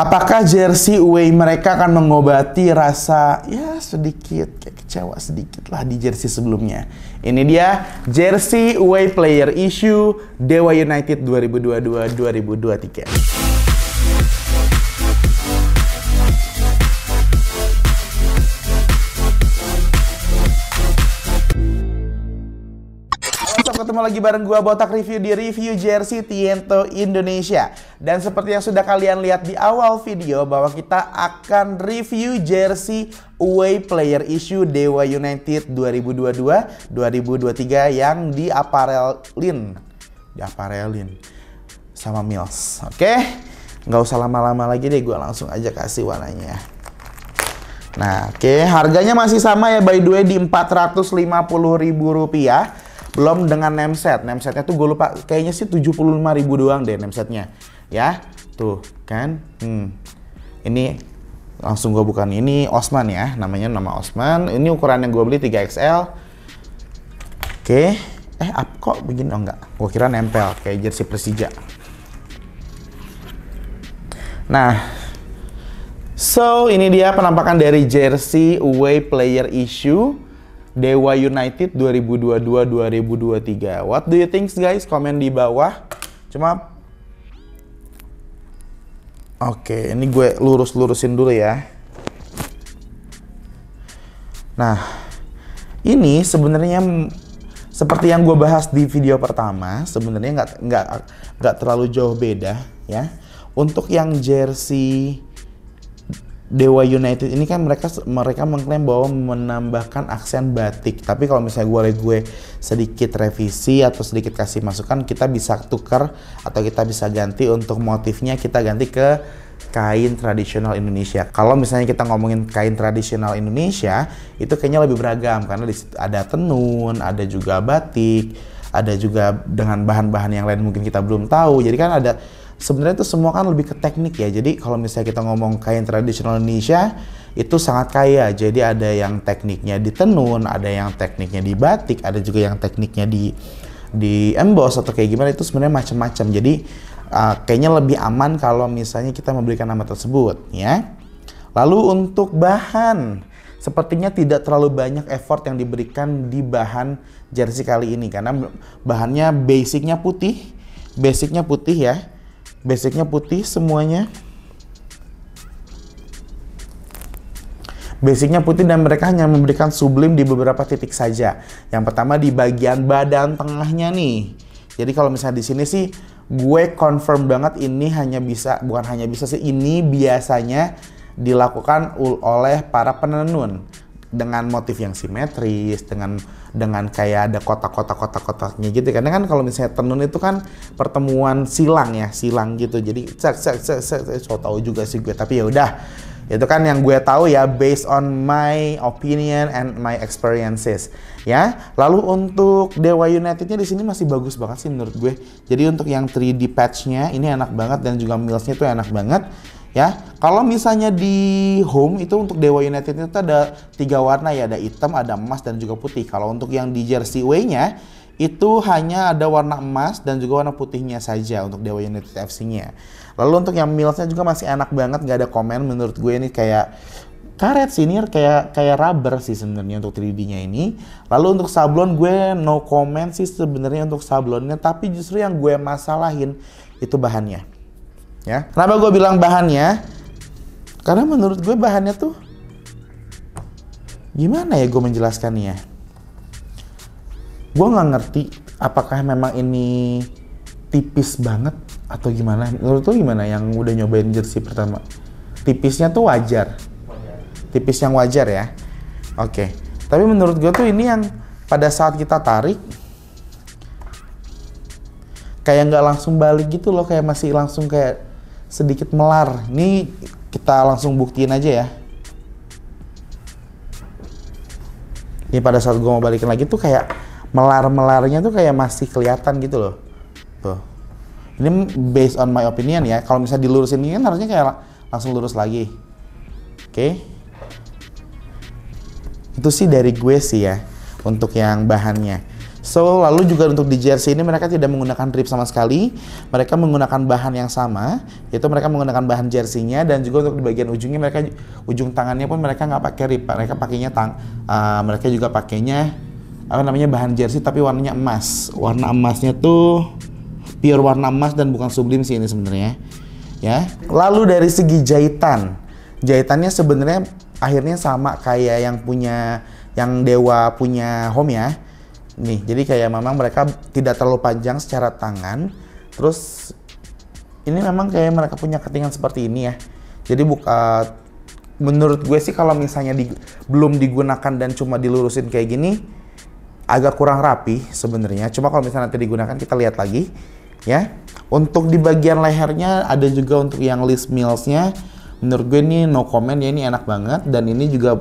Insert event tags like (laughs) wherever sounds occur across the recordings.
Apakah jersey away mereka akan mengobati rasa ya sedikit kayak kecewa sedikit lah di jersey sebelumnya. Ini dia jersey away player issue Dewa United 2022-2023. up? Ketemu lagi bareng gua Botak Review di Review Jersey Tiento Indonesia. Dan seperti yang sudah kalian lihat di awal video bahwa kita akan review jersey away player issue Dewa United 2022 2023 yang di aparelin di aparelin sama Mills. Oke. Okay? Nggak usah lama-lama lagi deh, gua langsung aja kasih warnanya. Nah, oke, okay. harganya masih sama ya by the way di Rp450.000 belum dengan name set tuh gue lupa kayaknya sih ribu doang deh name ya tuh kan hmm. ini langsung gue bukan ini Osman ya namanya nama Osman ini ukuran yang gue beli 3XL oke eh up kok begini oh enggak gue kira nempel kayak jersey Persija nah So, ini dia penampakan dari jersey away player issue Dewa United 2022-2023. What do you think guys? Komen di bawah. Cuma Oke, ini gue lurus-lurusin dulu ya. Nah, ini sebenarnya seperti yang gue bahas di video pertama, sebenarnya nggak nggak nggak terlalu jauh beda ya. Untuk yang jersey Dewa United ini kan mereka mereka mengklaim bahwa menambahkan aksen batik. Tapi kalau misalnya gue gue sedikit revisi atau sedikit kasih masukan, kita bisa tukar atau kita bisa ganti untuk motifnya kita ganti ke kain tradisional Indonesia. Kalau misalnya kita ngomongin kain tradisional Indonesia, itu kayaknya lebih beragam karena ada tenun, ada juga batik, ada juga dengan bahan-bahan yang lain mungkin kita belum tahu. Jadi kan ada sebenarnya itu semua kan lebih ke teknik ya. Jadi kalau misalnya kita ngomong kain tradisional Indonesia itu sangat kaya. Jadi ada yang tekniknya di tenun, ada yang tekniknya di batik, ada juga yang tekniknya di di emboss atau kayak gimana itu sebenarnya macam-macam. Jadi uh, kayaknya lebih aman kalau misalnya kita memberikan nama tersebut ya. Lalu untuk bahan sepertinya tidak terlalu banyak effort yang diberikan di bahan jersey kali ini karena bahannya basicnya putih, basicnya putih ya basicnya putih semuanya Basicnya putih dan mereka hanya memberikan sublim di beberapa titik saja. Yang pertama di bagian badan tengahnya nih. Jadi kalau misalnya di sini sih gue confirm banget ini hanya bisa bukan hanya bisa sih ini biasanya dilakukan oleh para penenun dengan motif yang simetris, dengan dengan kayak ada kota-kota kotak-kotaknya gitu karena kan kalau misalnya tenun itu kan pertemuan silang ya silang gitu jadi cek cek cek cek, cek. so tau juga sih gue tapi ya udah itu kan yang gue tahu ya based on my opinion and my experiences ya lalu untuk Dewa Unitednya di sini masih bagus banget sih menurut gue jadi untuk yang 3D patchnya ini enak banget dan juga millsnya tuh enak banget ya. Kalau misalnya di home itu untuk Dewa United itu ada tiga warna ya, ada hitam, ada emas dan juga putih. Kalau untuk yang di jersey way-nya itu hanya ada warna emas dan juga warna putihnya saja untuk Dewa United FC-nya. Lalu untuk yang nya juga masih enak banget, nggak ada komen menurut gue ini kayak karet sih ini kayak kayak rubber sih sebenarnya untuk 3D-nya ini. Lalu untuk sablon gue no comment sih sebenarnya untuk sablonnya, tapi justru yang gue masalahin itu bahannya ya kenapa gue bilang bahannya karena menurut gue bahannya tuh gimana ya gue menjelaskannya ya? gue nggak ngerti apakah memang ini tipis banget atau gimana menurut lo gimana yang udah nyobain jersey pertama tipisnya tuh wajar tipis yang wajar ya oke okay. tapi menurut gue tuh ini yang pada saat kita tarik kayak nggak langsung balik gitu loh kayak masih langsung kayak sedikit melar. Ini kita langsung buktiin aja ya. Ini pada saat gue mau balikin lagi tuh kayak melar-melarnya tuh kayak masih kelihatan gitu loh. Tuh. Ini based on my opinion ya. Kalau misalnya dilurusin ini kan harusnya kayak langsung lurus lagi. Oke. Okay. Itu sih dari gue sih ya untuk yang bahannya. So, lalu juga untuk di jersey ini mereka tidak menggunakan drip sama sekali. Mereka menggunakan bahan yang sama, yaitu mereka menggunakan bahan jersinya dan juga untuk di bagian ujungnya mereka ujung tangannya pun mereka nggak pakai drip. mereka pakainya tang, uh, mereka juga pakainya apa namanya bahan jersey tapi warnanya emas. Warna emasnya tuh pure warna emas dan bukan sublim sih ini sebenarnya. Ya. Lalu dari segi jahitan, jahitannya sebenarnya akhirnya sama kayak yang punya yang Dewa punya home ya nih jadi kayak memang mereka tidak terlalu panjang secara tangan terus ini memang kayak mereka punya ketingan seperti ini ya jadi buka eh, menurut gue sih kalau misalnya di, belum digunakan dan cuma dilurusin kayak gini agak kurang rapi sebenarnya cuma kalau misalnya nanti digunakan kita lihat lagi ya untuk di bagian lehernya ada juga untuk yang list nya menurut gue ini no comment ya ini enak banget dan ini juga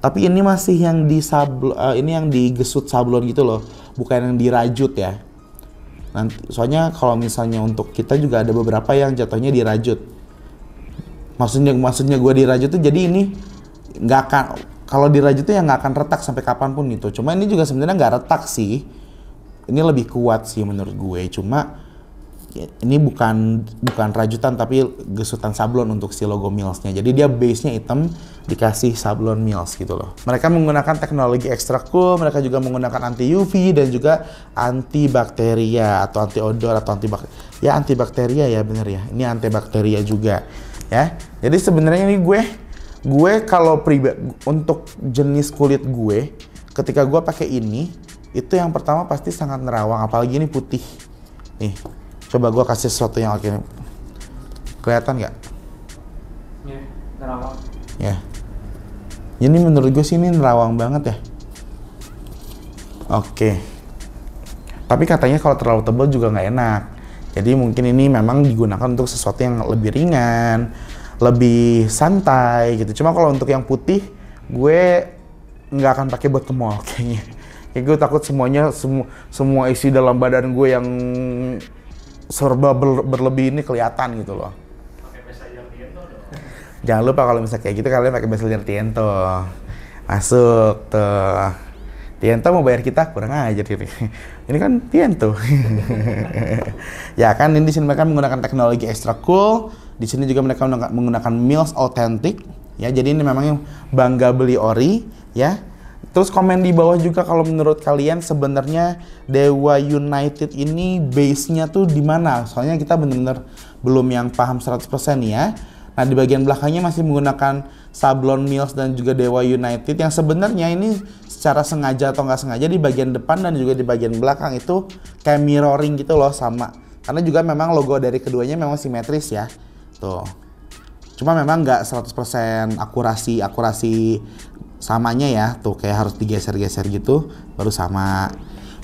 tapi ini masih yang di sabl uh, eh, ini yang digesut sablon gitu loh bukan yang dirajut ya nanti soalnya kalau misalnya untuk kita juga ada beberapa yang jatuhnya dirajut maksudnya maksudnya gue dirajut tuh jadi ini nggak akan kalau dirajut tuh ya nggak akan retak sampai kapanpun gitu cuma ini juga sebenarnya nggak retak sih ini lebih kuat sih menurut gue cuma ini bukan bukan rajutan tapi gesutan sablon untuk si logo Mills-nya. Jadi dia base-nya hitam dikasih sablon Mills gitu loh. Mereka menggunakan teknologi ekstra cool, mereka juga menggunakan anti UV dan juga antibakteria atau anti odor atau anti ya antibakteria ya bener ya. Ini antibakteria juga ya. Jadi sebenarnya ini gue gue kalau pribadi untuk jenis kulit gue ketika gue pakai ini itu yang pertama pasti sangat nerawang apalagi ini putih nih Coba gue kasih sesuatu yang oke. Kelihatan nggak? Ya, nerawang. Ya. Jadi menurut gue sih ini nerawang banget ya. Oke. Tapi katanya kalau terlalu tebal juga nggak enak. Jadi mungkin ini memang digunakan untuk sesuatu yang lebih ringan, lebih santai gitu. Cuma kalau untuk yang putih, gue nggak akan pakai buat ke mall kayaknya. kayak gue takut semuanya semu semua isi dalam badan gue yang serba ber berlebih ini kelihatan gitu loh. Jangan lupa kalau misalnya kayak gitu kalian pakai bestseller Tiento. Masuk tuh. Tiento mau bayar kita kurang aja diri. (laughs) Ini kan Tiento. (laughs) ya kan ini di sini mereka menggunakan teknologi extra cool. Di sini juga mereka menggunakan Mills authentic. Ya jadi ini memang bangga beli ori ya Terus komen di bawah juga kalau menurut kalian sebenarnya Dewa United ini base-nya tuh di mana? Soalnya kita bener-bener belum yang paham 100% nih ya. Nah, di bagian belakangnya masih menggunakan sablon Mills dan juga Dewa United yang sebenarnya ini secara sengaja atau nggak sengaja di bagian depan dan juga di bagian belakang itu kayak mirroring gitu loh sama. Karena juga memang logo dari keduanya memang simetris ya. Tuh cuma memang nggak 100% akurasi akurasi samanya ya tuh kayak harus digeser-geser gitu baru sama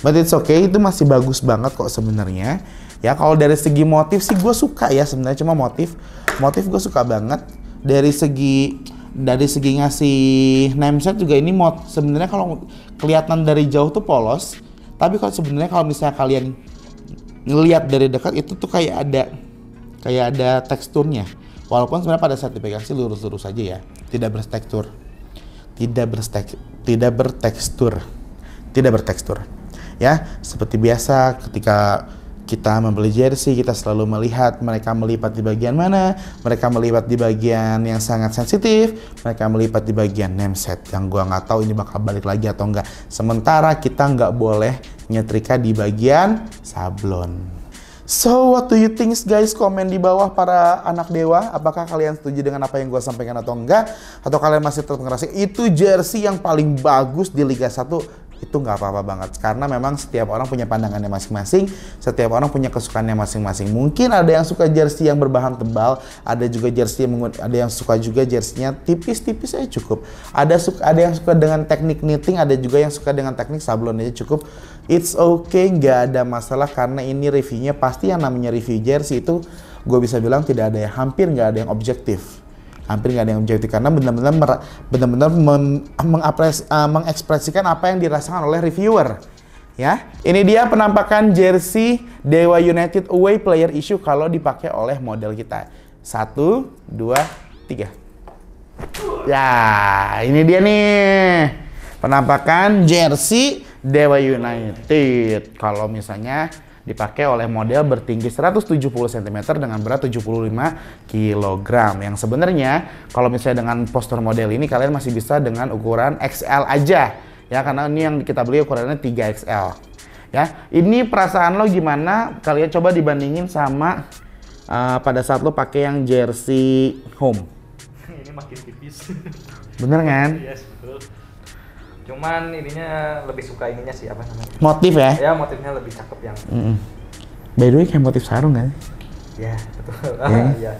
but it's okay itu masih bagus banget kok sebenarnya ya kalau dari segi motif sih gue suka ya sebenarnya cuma motif motif gue suka banget dari segi dari segi ngasih name set juga ini mod sebenarnya kalau kelihatan dari jauh tuh polos tapi kalau sebenarnya kalau misalnya kalian ngelihat dari dekat itu tuh kayak ada kayak ada teksturnya walaupun sebenarnya pada saat dipegang sih lurus-lurus aja ya tidak berstektur tidak berstek, tidak bertekstur, tidak bertekstur. Ya, seperti biasa ketika kita membeli jersey, kita selalu melihat mereka melipat di bagian mana, mereka melipat di bagian yang sangat sensitif, mereka melipat di bagian name set yang gua nggak tahu ini bakal balik lagi atau enggak. Sementara kita nggak boleh nyetrika di bagian sablon. So what do you think guys? Komen di bawah para anak dewa. Apakah kalian setuju dengan apa yang gue sampaikan atau enggak? Atau kalian masih tetap ngerasa itu jersey yang paling bagus di Liga 1? Itu nggak apa-apa banget. Karena memang setiap orang punya pandangannya masing-masing. Setiap orang punya kesukaannya masing-masing. Mungkin ada yang suka jersey yang berbahan tebal. Ada juga jersey yang ada yang suka juga jersey-nya tipis-tipis aja cukup. Ada suka, ada yang suka dengan teknik knitting. Ada juga yang suka dengan teknik sablon aja cukup It's okay, nggak ada masalah karena ini reviewnya pasti yang namanya review jersey itu gue bisa bilang tidak ada yang hampir nggak ada yang objektif hampir nggak ada yang objektif karena benar-benar benar-benar mengapres, eh, mengekspresikan apa yang dirasakan oleh reviewer ya. Ini dia penampakan jersey Dewa United away player issue kalau dipakai oleh model kita. Satu, dua, tiga. Ya, ini dia nih penampakan jersey Dewa United kalau misalnya dipakai oleh model bertinggi 170 cm dengan berat 75 kg yang sebenarnya kalau misalnya dengan poster model ini kalian masih bisa dengan ukuran XL aja ya karena ini yang kita beli ukurannya 3XL ya ini perasaan lo gimana kalian coba dibandingin sama uh, pada saat lo pakai yang jersey home (laughs) ini makin tipis bener kan yes betul cuman ininya lebih suka ininya sih apa namanya motif ya ya motifnya lebih cakep yang mm by the way kayak motif sarung kan ya betul yeah. Ya, kan? ya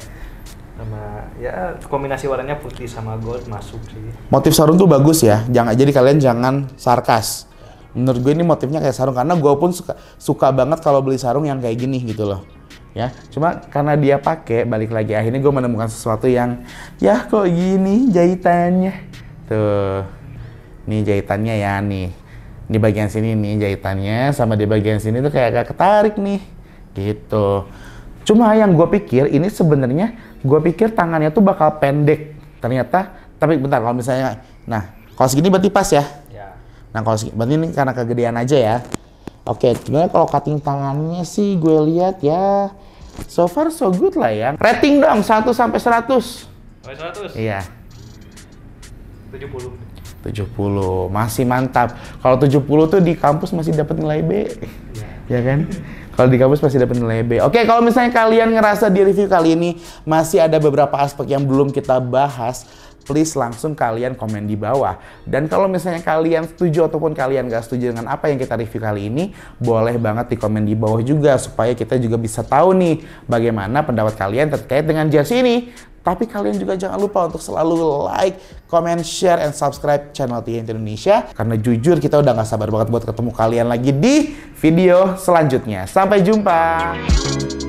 sama ya kombinasi warnanya putih sama gold masuk sih motif sarung tuh bagus ya jangan jadi kalian jangan sarkas menurut gue ini motifnya kayak sarung karena gue pun suka suka banget kalau beli sarung yang kayak gini gitu loh ya cuma karena dia pakai balik lagi akhirnya gue menemukan sesuatu yang ya kok gini jahitannya tuh nih jahitannya ya nih di bagian sini nih jahitannya sama di bagian sini tuh kayak agak ketarik nih gitu cuma yang gue pikir ini sebenarnya gue pikir tangannya tuh bakal pendek ternyata tapi bentar kalau misalnya nah kalau segini berarti pas ya, ya. nah kalau segini berarti ini karena kegedean aja ya Oke, sebenarnya kalau cutting tangannya sih gue lihat ya so far so good lah ya. Rating dong 1 sampai 100. Sampai 100. Iya. 70. 70 masih mantap kalau 70 tuh di kampus masih dapat nilai B ya. ya kan kalau di kampus masih dapat nilai B oke kalau misalnya kalian ngerasa di review kali ini masih ada beberapa aspek yang belum kita bahas please langsung kalian komen di bawah. Dan kalau misalnya kalian setuju ataupun kalian gak setuju dengan apa yang kita review kali ini, boleh banget di komen di bawah juga supaya kita juga bisa tahu nih bagaimana pendapat kalian terkait dengan jersey ini. Tapi kalian juga jangan lupa untuk selalu like, comment, share, and subscribe channel TNT Indonesia. Karena jujur kita udah gak sabar banget buat ketemu kalian lagi di video selanjutnya. Sampai jumpa!